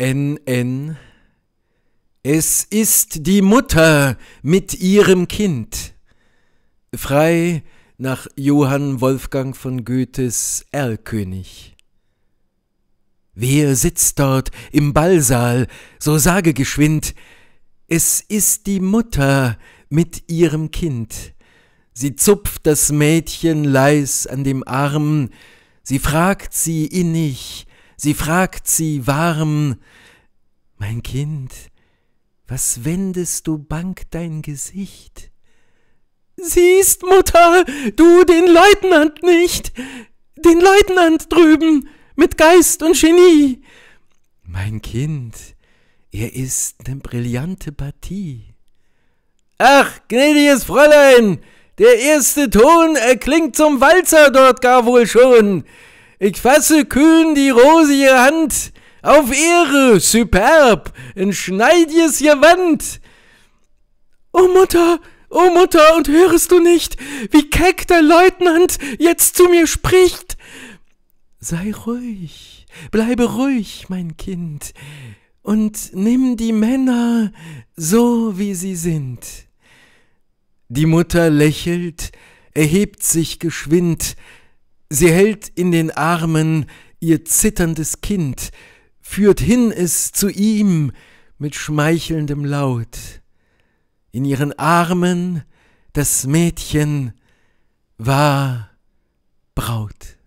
NN. Es ist die Mutter mit ihrem Kind. Frei nach Johann Wolfgang von Goethes Erlkönig. Wer sitzt dort im Ballsaal, so sage geschwind, es ist die Mutter mit ihrem Kind. Sie zupft das Mädchen leis an dem Arm, sie fragt sie innig, Sie fragt sie warm, Mein Kind, was wendest du bang dein Gesicht? Siehst, Mutter, du den Leutnant nicht, den Leutnant drüben, mit Geist und Genie. Mein Kind, er ist ne brillante Partie. Ach, gnädiges Fräulein, der erste Ton erklingt zum Walzer dort gar wohl schon. Ich fasse kühn die rosige Hand, auf Ehre, superb, in ihr's Gewand. O oh, Mutter, o oh, Mutter, und hörest du nicht, wie keck der Leutnant jetzt zu mir spricht? Sei ruhig, bleibe ruhig, mein Kind, und nimm die Männer so, wie sie sind. Die Mutter lächelt, erhebt sich geschwind, Sie hält in den Armen ihr zitterndes Kind, führt hin es zu ihm mit schmeichelndem Laut. In ihren Armen das Mädchen war Braut.